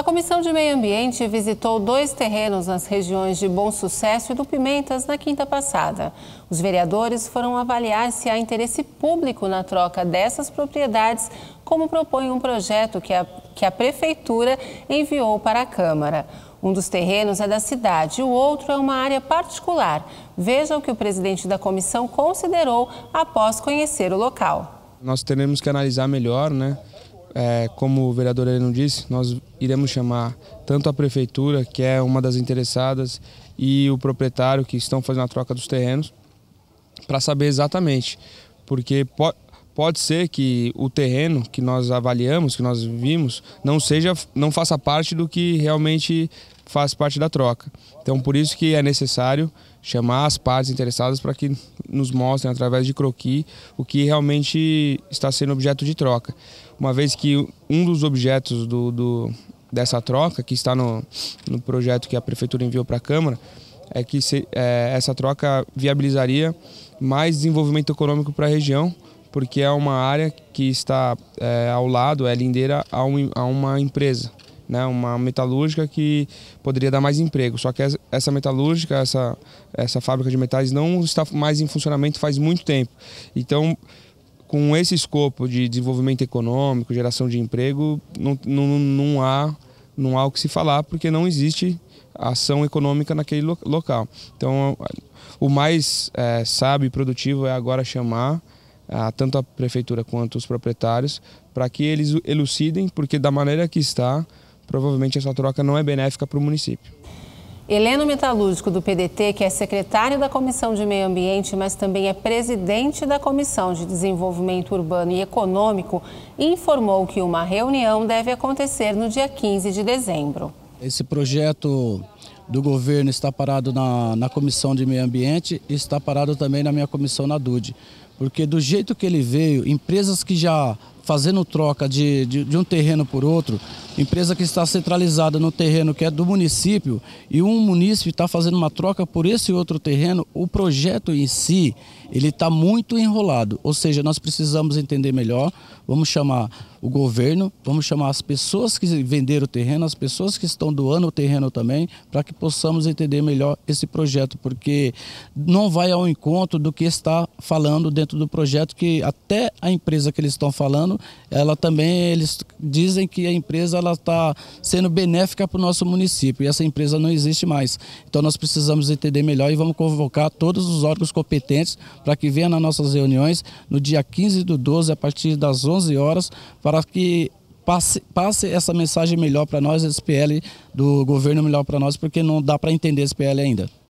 A Comissão de Meio Ambiente visitou dois terrenos nas regiões de Bom Sucesso e do Pimentas na quinta passada. Os vereadores foram avaliar se há interesse público na troca dessas propriedades, como propõe um projeto que a, que a Prefeitura enviou para a Câmara. Um dos terrenos é da cidade, o outro é uma área particular. Veja o que o presidente da comissão considerou após conhecer o local. Nós teremos que analisar melhor, né? É, como o vereador não disse, nós iremos chamar tanto a prefeitura, que é uma das interessadas, e o proprietário, que estão fazendo a troca dos terrenos, para saber exatamente. Porque Pode ser que o terreno que nós avaliamos, que nós vimos, não seja, não faça parte do que realmente faz parte da troca. Então, por isso que é necessário chamar as partes interessadas para que nos mostrem, através de croqui o que realmente está sendo objeto de troca. Uma vez que um dos objetos do, do dessa troca, que está no, no projeto que a Prefeitura enviou para a Câmara, é que se, é, essa troca viabilizaria mais desenvolvimento econômico para a região, porque é uma área que está é, ao lado, é lindeira a, um, a uma empresa, né? uma metalúrgica que poderia dar mais emprego. Só que essa metalúrgica, essa, essa fábrica de metais não está mais em funcionamento faz muito tempo. Então, com esse escopo de desenvolvimento econômico, geração de emprego, não, não, não, há, não há o que se falar, porque não existe ação econômica naquele local. Então, o mais é, sábio e produtivo é agora chamar a, tanto a prefeitura quanto os proprietários, para que eles elucidem, porque da maneira que está, provavelmente essa troca não é benéfica para o município. Heleno Metalúrgico, do PDT, que é secretário da Comissão de Meio Ambiente, mas também é presidente da Comissão de Desenvolvimento Urbano e Econômico, informou que uma reunião deve acontecer no dia 15 de dezembro. Esse projeto do governo está parado na, na Comissão de Meio Ambiente e está parado também na minha comissão na DUD. Porque do jeito que ele veio, empresas que já fazendo troca de, de, de, um terreno por outro, empresa que está centralizada no terreno que é do município e um município está fazendo uma troca por esse outro terreno, o projeto em si ele está muito enrolado. Ou seja, nós precisamos entender melhor, vamos chamar o governo, vamos chamar as pessoas que venderam o terreno, as pessoas que estão doando o terreno também, para que possamos entender melhor esse projeto, porque não vai ao encontro do que está falando dentro do projeto, que até a empresa que eles estão falando ela também, eles dizem que a empresa ela está sendo benéfica para o nosso município e essa empresa não existe mais. Então nós precisamos entender melhor e vamos convocar todos os órgãos competentes para que venham nas nossas reuniões no dia 15 do 12, a partir das 11 horas, para que Passe, passe, essa mensagem melhor para nós, esse PL do governo melhor para nós, porque não dá para entender esse PL ainda.